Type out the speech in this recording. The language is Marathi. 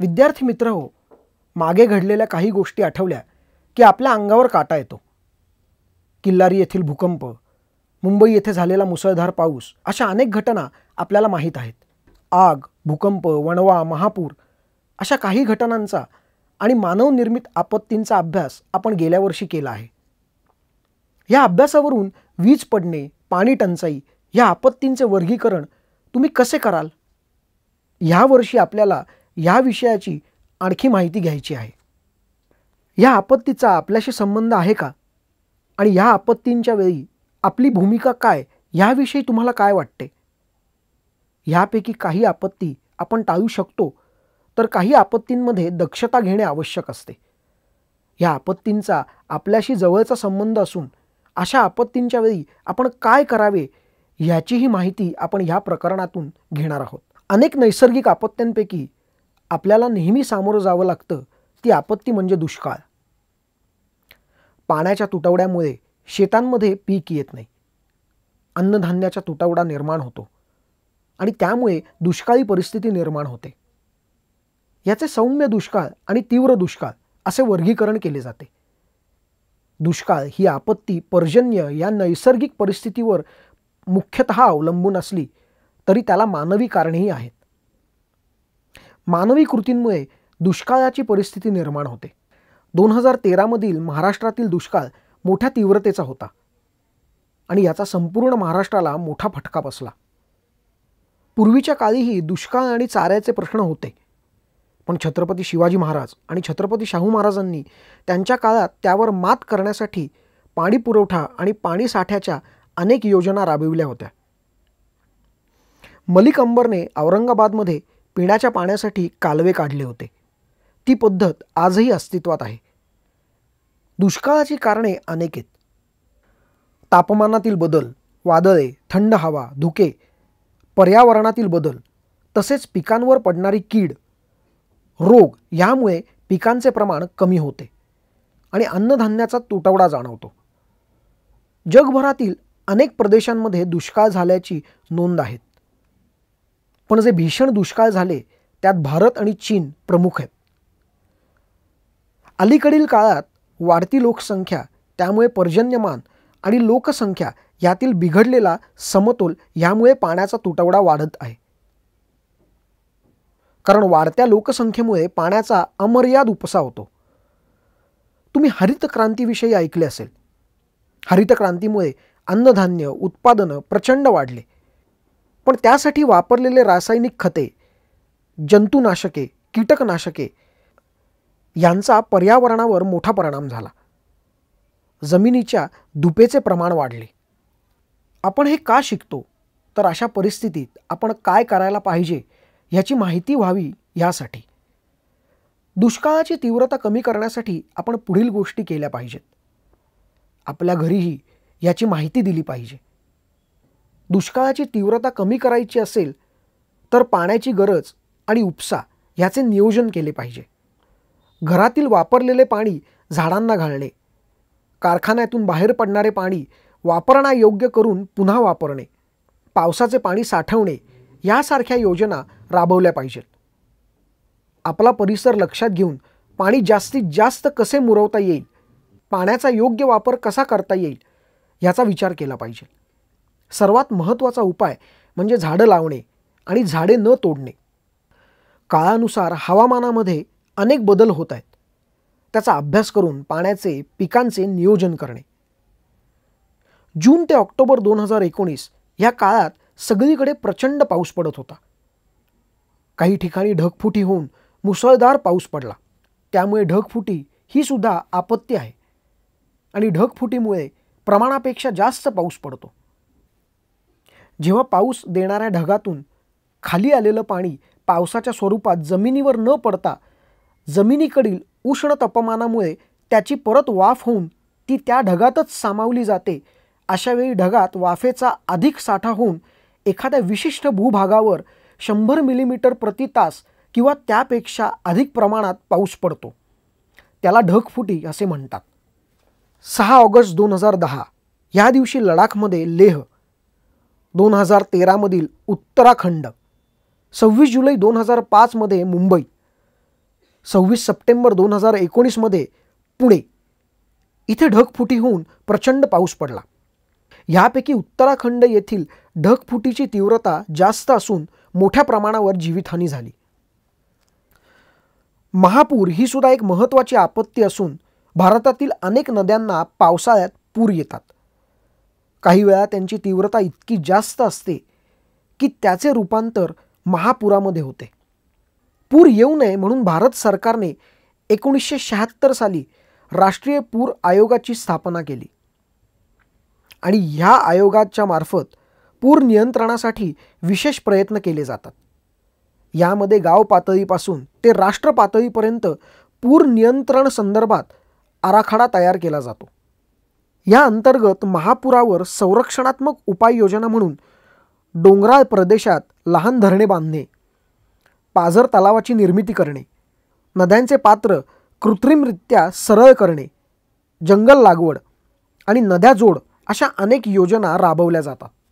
विद्यार्थी मित्र हो मागे घडलेल्या काही गोष्टी आठवल्या की आपल्या अंगावर काटा येतो किल्लारी येथील भूकंप मुंबई येथे झालेला मुसळधार पाऊस अशा अनेक घटना आपल्याला माहीत आहेत आग भूकंप वणवा महापूर अशा काही घटनांचा आणि मानवनिर्मित आपत्तींचा अभ्यास आपण गेल्या वर्षी केला आहे या अभ्यासावरून वीज पडणे पाणी टंचाई या आपत्तींचे वर्गीकरण तुम्ही कसे कराल वर्षी आपल्याला या विषयाची आणखी माहिती घ्यायची आहे या आपत्तीचा आपल्याशी संबंध आहे का आणि या आपत्तींच्या वेळी आपली भूमिका काय याविषयी तुम्हाला काय वाटते यापैकी काही आपत्ती आपण टाळू शकतो तर काही आपत्तींमध्ये दक्षता घेणे आवश्यक असते या आपत्तींचा आपल्याशी जवळचा संबंध असून अशा आपत्तींच्या वेळी आपण काय करावे याचीही माहिती आपण ह्या प्रकरणातून घेणार आहोत अनेक नैसर्गिक आपत्त्यांपैकी आपल्याला नेहमी सामोरं जावं लागतं ती आपत्ती म्हणजे दुष्काळ पाण्याच्या तुटवड्यामुळे शेतांमध्ये पीक येत नाही अन्नधान्याचा तुटवडा निर्माण होतो आणि त्यामुळे दुष्काळी परिस्थिती निर्माण होते याचे सौम्य दुष्काळ आणि तीव्र दुष्काळ असे वर्गीकरण केले जाते दुष्काळ ही आपत्ती पर्जन्य या नैसर्गिक परिस्थितीवर मुख्यतः अवलंबून असली तरी त्याला मानवी कारणेही आहेत मानवी कृतींमुळे दुष्काळाची परिस्थिती निर्माण होते दोन हजार तेरामधील महाराष्ट्रातील दुष्काळ मोठ्या तीव्रतेचा होता आणि याचा संपूर्ण महाराष्ट्राला मोठा फटका बसला पूर्वीच्या काळीही दुष्काळ आणि चाऱ्याचे प्रश्न होते पण छत्रपती शिवाजी महाराज आणि छत्रपती शाहू महाराजांनी त्यांच्या काळात त्यावर मात करण्यासाठी पाणी पुरवठा आणि पाणी साठ्याच्या अनेक योजना राबविल्या होत्या मलिक अंबरने औरंगाबादमध्ये पिण्याच्या पाण्यासाठी कालवे काढले होते ती पद्धत आजही अस्तित्वात आहे दुष्काळाची कारणे अनेक आहेत तापमानातील बदल वादळे थंड हवा धुके पर्यावरणातील बदल तसेच पिकांवर पडणारी कीड रोग यामुळे पिकांचे प्रमाण कमी होते आणि अन्नधान्याचा तुटवडा जाणवतो जगभरातील अनेक प्रदेशांमध्ये दुष्काळ झाल्याची नोंद आहेत पण जे भीषण दुष्काळ झाले त्यात भारत आणि चीन प्रमुख आहेत अलीकडील काळात वाढती लोकसंख्या त्यामुळे पर्जन्यमान आणि लोकसंख्या यातील बिघडलेला समतोल ह्यामुळे पाण्याचा तुटवडा वाढत आहे कारण वाढत्या लोकसंख्येमुळे पाण्याचा अमर्याद उपसा होतो तुम्ही हरित क्रांतीविषयी ऐकले असेल हरित क्रांतीमुळे अन्नधान्य उत्पादनं प्रचंड वाढले पण त्यासाठी वापरलेले रासायनिक खते जंतुनाशके कीटकनाशके यांचा पर्यावरणावर मोठा परिणाम झाला जमिनीच्या धुपेचे प्रमाण वाढले आपण हे का शिकतो तर अशा परिस्थितीत आपण काय करायला पाहिजे याची माहिती व्हावी यासाठी दुष्काळाची तीव्रता कमी करण्यासाठी आपण पुढील गोष्टी केल्या पाहिजेत आपल्या घरीही याची माहिती दिली पाहिजे दुष्काळाची तीव्रता कमी करायची असेल तर पाण्याची गरज आणि उपसा ह्याचे नियोजन केले पाहिजे घरातील वापरलेले पाणी झाडांना घालणे कारखान्यातून बाहेर पडणारे पाणी वापरण्यायोग्य करून पुन्हा वापरणे पावसाचे पाणी साठवणे यासारख्या योजना राबवल्या पाहिजेत आपला परिसर लक्षात घेऊन पाणी जास्तीत जास्त कसे मुरवता येईल पाण्याचा योग्य वापर कसा करता येईल याचा विचार केला पाहिजे सर्वात महत्त्वाचा उपाय म्हणजे झाडं लावणे आणि झाडे न तोडणे काळानुसार हवामानामध्ये अनेक बदल होत आहेत त्याचा अभ्यास करून पाण्याचे पिकांचे नियोजन करणे जून ते ऑक्टोबर दोन हजार एकोणीस ह्या काळात सगळीकडे प्रचंड पाऊस पडत होता काही ठिकाणी ढगफुटी होऊन मुसळधार पाऊस पडला त्यामुळे ढगफुटी ही सुद्धा आपत्ती आहे आणि ढगफुटीमुळे प्रमाणापेक्षा जास्त पाऊस पडतो जेव्हा पाऊस देणाऱ्या ढगातून खाली आलेलं पाणी पावसाच्या स्वरूपात जमिनीवर न पडता जमिनीकडील उष्ण तापमानामुळे त्याची परत वाफ होऊन ती त्या ढगातच सामावली जाते अशावेळी ढगात वाफेचा अधिक साठा होऊन एखाद्या विशिष्ट भूभागावर शंभर मिलीमीटर प्रति तास किंवा त्यापेक्षा अधिक प्रमाणात पाऊस पडतो त्याला ढगफुटी असे म्हणतात सहा ऑगस्ट दोन हजार दहा या दिवशी लडाखमध्ये लेह दोन हजार तेरामधील उत्तराखंड सव्वीस जुलै दोन हजार पाचमध्ये मुंबई सव्वीस सप्टेंबर दोन हजार एकोणीसमध्ये पुणे इथे ढगफुटी होऊन प्रचंड पाऊस पडला ह्यापैकी उत्तराखंड येथील ढगफुटीची तीव्रता जास्त असून मोठ्या प्रमाणावर जीवितहानी झाली महापूर ही सुद्धा एक महत्त्वाची आपत्ती असून भारतातील अनेक नद्यांना पावसाळ्यात पूर येतात काही वेळा त्यांची तीव्रता इतकी जास्त असते की त्याचे रूपांतर महापुरामध्ये होते पूर येऊ नये म्हणून भारत सरकारने एकोणीसशे शहात्तर साली राष्ट्रीय पूर आयोगाची स्थापना केली आणि ह्या आयोगाच्या मार्फत पूर नियंत्रणासाठी विशेष प्रयत्न केले जातात यामध्ये गाव पातळीपासून ते राष्ट्र पातळीपर्यंत पूर नियंत्रण संदर्भात आराखडा तयार केला जातो या अंतर्गत महापुरावर संरक्षणात्मक उपाययोजना म्हणून डोंगराळ प्रदेशात लहान धरणे बांधणे पाझर तलावाची निर्मिती करणे नद्यांचे पात्र कृत्रिमरित्या सरळ करणे जंगल लागवड आणि नद्या जोड अशा अनेक योजना राबवल्या जातात